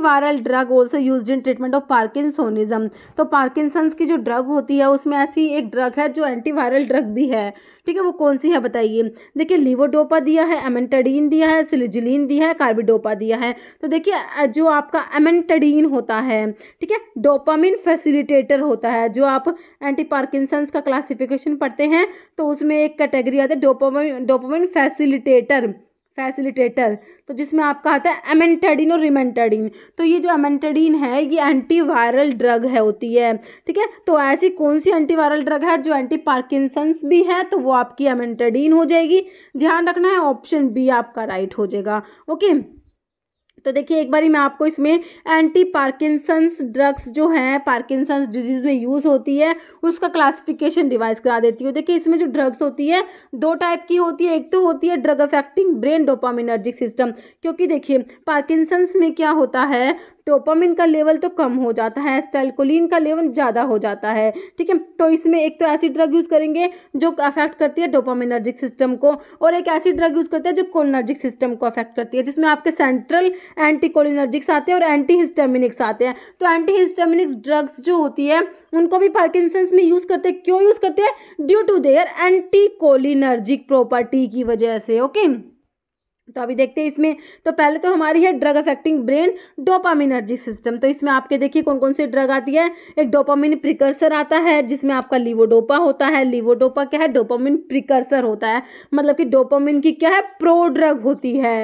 Antiviral drug also use in treatment of parkinsonism तो Parkinson's की जो ड्रग होती है उसमें ऐसी एक ड्रग है जो एंटीवायरल ड्रग भी है ठीक है वो कौन सी है बताइए देखिए लिवोडोपा दिया है एमेंटाडीन दिया है सिलिजिलीन दिया है कार्बिडोपा दिया है तो देखिए जो आपका एमेंटाडीन होता है ठीक है डोपामिन फैसिलिटेटर होता है जो आप एंटी पार्किंसंस का क्लासिफिकेशन पढ़ते हैं तो उसमें एक कैटेगरी आता है डोपामिन डोपामिन फैसिलिटेटर फैसिलिटेटर तो जिसमें आपका आता है एमेंटाडीन और रिमेंटाडीन तो ये जो एमेंटाडीन है ये एंटीवायरल ड्रग है होती है ठीक है तो ऐसी कौन सी एंटीवायरल ड्रग है जो एंटी पार्किंसंस भी है तो वो आपकी एमेंटाडीन हो जाएगी ध्यान रखना है ऑप्शन बी आपका राइट हो जाएगा ओके तो देखिए एक बारी मैं आपको इसमें एंटी पार्किंसंस ड्रग्स जो हैं पार्किंसंस डिजीज़ में यूज़ होती है उसका क्लासिफिकेशन डिवाइस करा देती हूँ देखिए इसमें जो ड्रग्स होती है दो टाइप की होती है एक तो होती है drug affecting brain dopaminergic system क्योंकि देखिए पार्किंसंस में क्या होता है डोपामिन का लेवल तो कम हो जाता है स्टेलकोलिन का लेवल ज़्यादा हो जाता है ठीक है तो इसमें एक तो ऐसी ड्रग यूज़ करेंगे जो अफेक्ट करती है डोपामिनर्जिक सिस्टम को और एक ऐसी ड्रग यूज़ करते हैं जो कोलिनर्जिक सिस्टम को अफेक्ट करती है जिसमें आपके सेंट्रल एंटी कोलिनर्जिक्स आते हैं और एंटी हिस्टामिनिक्स आते हैं तो एंटी हिस्टेमिनिक्स ड्रग्स जो होती है उनको भी पार्किंसंस में यूज़ करते हैं क्यों यूज़ करते हैं due to their anticholinergic property की वजह से ओके okay? तो अभी देखते हैं इसमें तो पहले तो हमारी है drug affecting brain dopaminergic system तो इसमें आपके देखिए कौन कौन सी ड्रग आती है एक डोपामिन प्रिकर्सर आता है जिसमें आपका लिवोडोपा होता है लिवोडोपा क्या है डोपामिन प्रिकर्सर होता है मतलब कि डोपामिन की क्या है प्रो ड्रग होती है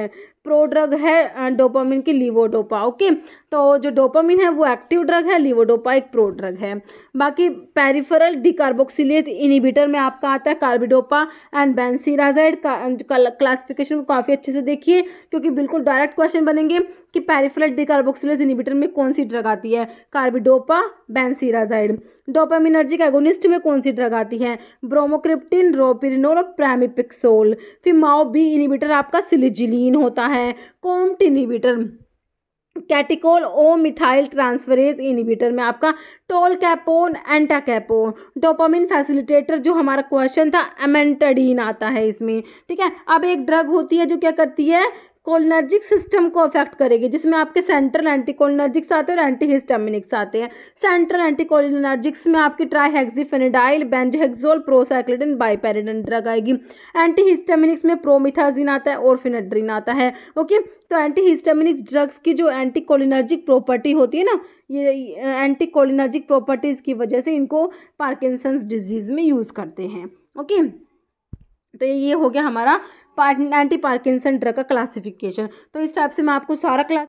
प्रोड्रग है डोपामिन की लिवोडोपा ओके तो जो डोपामिन है वो एक्टिव ड्रग है लिवोडोपा एक प्रो ड्रग है बाकी पेरिफेरल डिकार्बोक्सिलेज इनिबिटर में आपका आता है कार्बिडोपा एंड बेंसीराजाइड क्लासिफिकेशन को काफ़ी अच्छे से देखिए क्योंकि बिल्कुल डायरेक्ट क्वेश्चन बनेंगे कि पेरिफेरल डिकार्बोक्सिलेज इनिबिटर में कौन सी ड्रग आती है कार्बिडोपा बेंसीराजाइड डोपामिनर्जिक एगोनिस्ट में कौन सी ड्रग आती है ब्रोमोक्रिप्टिन रोपिरिनोल और प्रैमिपिक्सोल फिर माओ बी इनिबिटर आपका सिलिजिलीन होता है COMT inhibitor catechol O methyl transferase inhibitor में आपका tolcapone entacapone dopamine facilitator जो हमारा क्वेश्चन था एमेंटाडीन आता है इसमें ठीक है अब एक ड्रग होती है जो क्या करती है कोलनर्जिक सिस्टम को अफेक्ट करेगी जिसमें आपके सेंट्रल एंटी आते हैं और एंटी हिस्टामिनिक्स आते हैं सेंट्रल एंटी में आपकी trihexyphenidyl benzhexol procyclidine biperiden drug आएगी एंटी हिस्टामिनिक्स में प्रोमिथाजिन आता है और फिनेड्रिन आता है ओके तो एंटी हिस्टामिनिक्स ड्रग्स की जो एंटी कोलिनर्जिक प्रॉपर्टी होती है ना ये एंटी कोलिनर्जिक प्रॉपर्टीज़ की वजह से इनको पार्किंसंस डिजीज़ में यूज़ करते हैं ओके तो ये हो गया हमारा एंटी पार्किंसन ड्रग का क्लासिफिकेशन तो इस टाइप से मैं आपको सारा क्लास